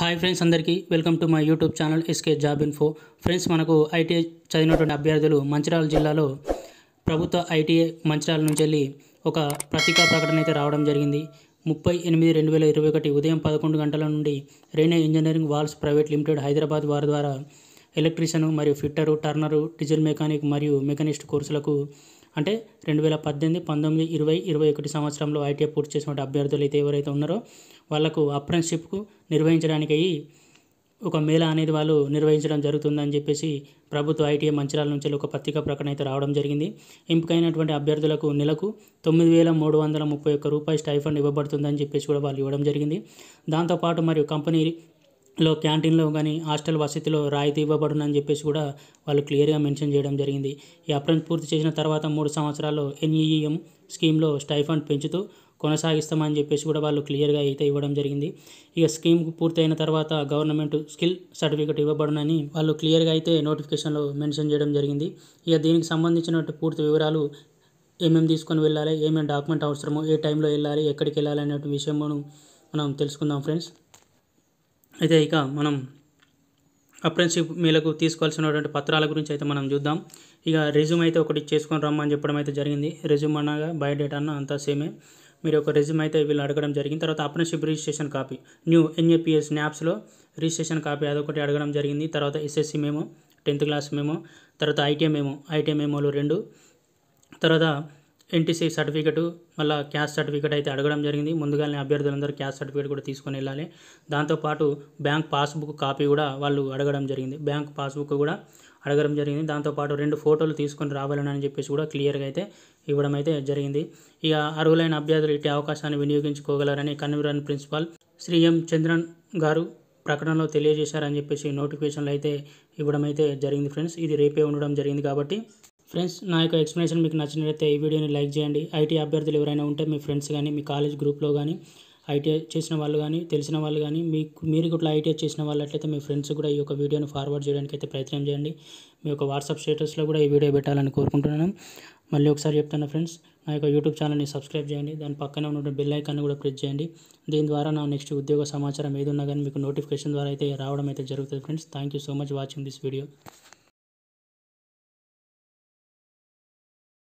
hi friends అందరికీ welcome to my YouTube channel SK job info friends మనకు ITI చదివినటువంటి అభ్యర్థులు మంచిరాల జిల్లాలో ప్రభుత్వ ఐటీఐ మంచిరాల నుంచి వెళ్ళి ఒక ప్రతికా ప్రకటన అయితే రావడం జరిగింది ముప్పై ఎనిమిది రెండు వేల ఇరవై ఒకటి ఉదయం పదకొండు గంటల నుండి రేణే engineering walls private limited Hyderabad వారి ద్వారా ఎలక్ట్రీషియన్ మరియు ఫిట్టరు టర్నరు డీజిల్ మెకానిక్ మరియు మెకానిస్ట్ కోర్సులకు అంటే రెండు వేల పద్దెనిమిది పంతొమ్మిది ఇరవై ఇరవై ఒకటి సంవత్సరంలో ఐటీఐ పూర్తి చేసినటువంటి అభ్యర్థులు అయితే ఎవరైతే ఉన్నారో వాళ్లకు అప్రెన్షిప్కు నిర్వహించడానికి ఒక మేళ అనేది వాళ్ళు నిర్వహించడం జరుగుతుందని చెప్పేసి ప్రభుత్వ ఐటీఐ మంచిరాల నుంచి ఒక పత్రికా ప్రకటన అయితే రావడం జరిగింది ఎంపికైనటువంటి అభ్యర్థులకు నెలకు తొమ్మిది వేల మూడు వందల ముప్పై ఒక్క రూపాయి స్టైఫండ్ ఇవ్వబడుతుందని చెప్పేసి కూడా వాళ్ళు ఇవ్వడం జరిగింది దాంతోపాటు మరియు కంపెనీ లో క్యాంటీన్లో కానీ హాస్టల్ వసతిలో రాయితీ ఇవ్వబడునని చెప్పేసి కూడా వాళ్ళు క్లియర్గా మెన్షన్ చేయడం జరిగింది ఈ అప్రెంట్ పూర్తి చేసిన తర్వాత మూడు సంవత్సరాల్లో ఎన్ఈఈఎం స్కీమ్లో స్టైఫండ్ పెంచుతూ కొనసాగిస్తామని చెప్పేసి కూడా వాళ్ళు క్లియర్గా అయితే ఇవ్వడం జరిగింది ఇక స్కీమ్ పూర్తయిన తర్వాత గవర్నమెంట్ స్కిల్ సర్టిఫికేట్ ఇవ్వబడునని వాళ్ళు క్లియర్గా అయితే నోటిఫికేషన్లో మెన్షన్ చేయడం జరిగింది ఇక దీనికి సంబంధించిన పూర్తి వివరాలు ఏమేమి తీసుకొని వెళ్ళాలి ఏమేమి డాక్యుమెంట్ అవసరమో ఏ టైంలో వెళ్ళాలి ఎక్కడికి వెళ్ళాలి అనే విషయమును మనం తెలుసుకుందాం ఫ్రెండ్స్ అయితే ఇక మనం అప్రెంటిస్షిప్ మీలకు తీసుకోవాల్సినటువంటి పత్రాల గురించి అయితే మనం చూద్దాం ఇక రెజ్యూమ్ అయితే ఒకటి చేసుకొని రమ్మని చెప్పడం అయితే జరిగింది రెజ్యూమ్ అనగా బయోడేటా అన్న అంతా సేమే మీరు ఒక రెజ్యూమ్ అయితే వీళ్ళు అడగడం జరిగింది తర్వాత apprenticeship registration copy new NAPS న్యాప్స్లో రిజిస్ట్రేషన్ కాపీ అదొకటి అడగడం జరిగింది తర్వాత ఎస్ఎస్సి మేము టెన్త్ క్లాస్ మేము తర్వాత ఐటీఎం మేము ఐటీఎం మేమోలు రెండు తర్వాత ఎన్టీసీ సర్టిఫికెట్ మళ్ళీ క్యాస్ట్ సర్టిఫికేట్ అయితే అడగడం జరిగింది ముందుగానే అభ్యర్థులందరూ క్యాస్ట్ సర్టిఫికేట్ కూడా తీసుకొని వెళ్ళాలి దాంతోపాటు బ్యాంక్ పాస్బుక్ కాపీ కూడా వాళ్ళు అడగడం జరిగింది బ్యాంక్ పాస్బుక్ కూడా అడగడం జరిగింది దాంతోపాటు రెండు ఫోటోలు తీసుకొని రావాలని అని చెప్పేసి కూడా క్లియర్గా అయితే ఇవ్వడం అయితే జరిగింది ఇక అర్హులైన అభ్యర్థులు ఇట్టి అవకాశాన్ని వినియోగించుకోగలరని convener principal Shri M Chandran గారు ప్రకటనలో తెలియజేశారని చెప్పేసి నోటిఫికేషన్లు అయితే ఇవ్వడం అయితే జరిగింది ఫ్రెండ్స్ ఇది రేపే ఉండడం జరిగింది కాబట్టి ఫ్రెండ్స్ నా యొక్క ఎక్స్ప్లెనేషన్ మీకు నచ్చినట్లయితే ఈ వీడియోని లైక్ చేయండి ఐటీ అభ్యర్థులు ఎవరైనా ఉంటే మీ ఫ్రెండ్స్ కానీ మీ కాలేజ్ గ్రూప్లో కానీ ఐటీఐ చేసిన వాళ్ళు కానీ తెలిసిన వాళ్ళు కానీ మీకు మీరు కూడా ఐటీఐ చేసిన వాళ్ళట్లయితే మీ ఫ్రెండ్స్ కూడా ఈ యొక్క వీడియోని ఫార్వర్డ్ చేయడానికి అయితే ప్రయత్నం చేయండి మీ యొక్క వాట్సాప్ స్టేటస్లో కూడా ఈ వీడియో పెట్టాలని కోరుకుంటున్నాను మళ్ళీ ఒకసారి చెప్తాను ఫ్రెండ్స్ నా యొక్క యూట్యూబ్ ఛానల్ని సబ్స్క్రైబ్ చేయండి దాని పక్కనే ఉన్న బెల్ ఐకాన్ని కూడా ప్రెస్ చేయండి దీని ద్వారా నా నెక్స్ట్ ఉద్యోగ సమాచారం ఏది ఉన్నా కానీ మీకు నోటిఫికేషన్ ద్వారా అయితే రావడం అయితే జరుగుతుంది friends thank you so much watching this video